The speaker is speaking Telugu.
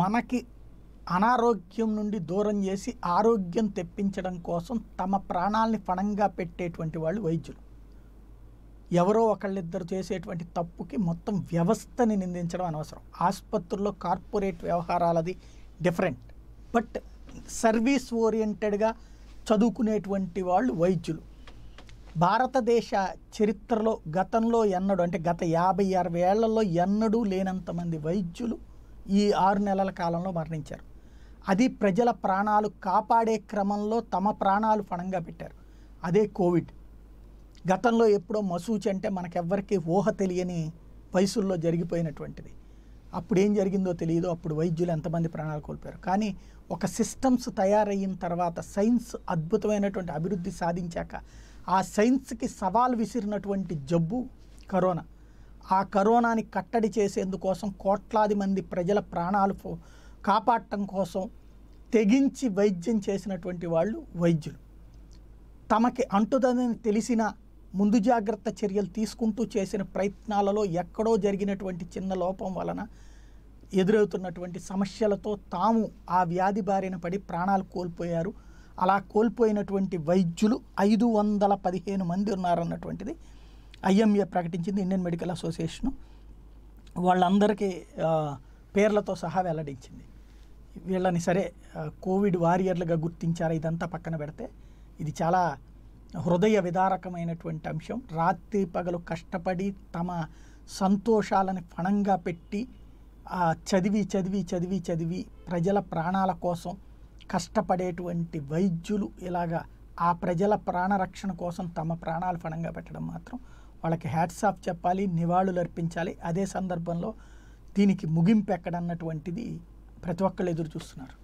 మనకి అనారోగ్యం నుండి దూరం చేసి ఆరోగ్యం తెప్పించడం కోసం తమ ప్రాణాలని పణంగా పెట్టేటువంటి వాళ్ళు వైద్యులు ఎవరో ఒకళ్ళిద్దరు చేసేటువంటి తప్పుకి మొత్తం వ్యవస్థని నిందించడం అనవసరం ఆసుపత్రుల్లో కార్పొరేట్ వ్యవహారాలది డిఫరెంట్ బట్ సర్వీస్ ఓరియంటెడ్గా చదువుకునేటువంటి వాళ్ళు వైద్యులు భారతదేశ చరిత్రలో గతంలో ఎన్నడూ అంటే గత యాభై అరవై ఏళ్లలో ఎన్నడూ లేనంతమంది వైద్యులు ఈ ఆరు నెలల కాలంలో మరణించారు అది ప్రజల ప్రాణాలు కాపాడే క్రమంలో తమ ప్రాణాలు పణంగా పెట్టారు అదే కోవిడ్ గతంలో ఎప్పుడో మసూచి అంటే మనకెవ్వరికీ ఊహ తెలియని వయసుల్లో జరిగిపోయినటువంటిది అప్పుడు ఏం జరిగిందో తెలియదు అప్పుడు వైద్యులు ఎంతమంది ప్రాణాలు కోల్పోయారు కానీ ఒక సిస్టమ్స్ తయారయిన తర్వాత సైన్స్ అద్భుతమైనటువంటి అభివృద్ధి సాధించాక ఆ సైన్స్కి సవాల్ విసిరినటువంటి జబ్బు కరోనా ఆ కరోనాని కట్టడి చేసేందుకోసం కోట్లాది మంది ప్రజల ప్రాణాలు కాపాడటం కోసం తెగించి వైద్యం చేసినటువంటి వాళ్ళు వైద్యులు తమకి అంటుదని తెలిసిన ముందు జాగ్రత్త చర్యలు తీసుకుంటూ చేసిన ప్రయత్నాలలో ఎక్కడో జరిగినటువంటి చిన్న లోపం వలన ఎదురవుతున్నటువంటి సమస్యలతో తాము ఆ వ్యాధి బారిన పడి ప్రాణాలు కోల్పోయారు అలా కోల్పోయినటువంటి వైద్యులు ఐదు వందల పదిహేను మంది ఉన్నారన్నటువంటిది ఐఎంఏ ప్రకటించింది ఇండియన్ మెడికల్ అసోసియేషను వాళ్ళందరికీ పేర్లతో సహా వెల్లడించింది వీళ్ళని సరే కోవిడ్ వారియర్లుగా గుర్తించారు ఇదంతా పక్కన పెడితే ఇది చాలా హృదయ విదారకమైనటువంటి అంశం రాత్రి పగలు కష్టపడి తమ సంతోషాలను ఫణంగా పెట్టి చదివి చదివి చదివి చదివి ప్రజల ప్రాణాల కోసం కష్టపడేటువంటి వైద్యులు ఇలాగా ఆ ప్రజల ప్రాణరక్షణ కోసం తమ ప్రాణాలు ఫణంగా పెట్టడం మాత్రం వాళ్ళకి హ్యాట్స్ ఆఫ్ చెప్పాలి నివాళులు అర్పించాలి అదే సందర్భంలో దీనికి ముగింపు ఎక్కడన్నటువంటిది ప్రతి ఒక్కళ్ళు ఎదురు చూస్తున్నారు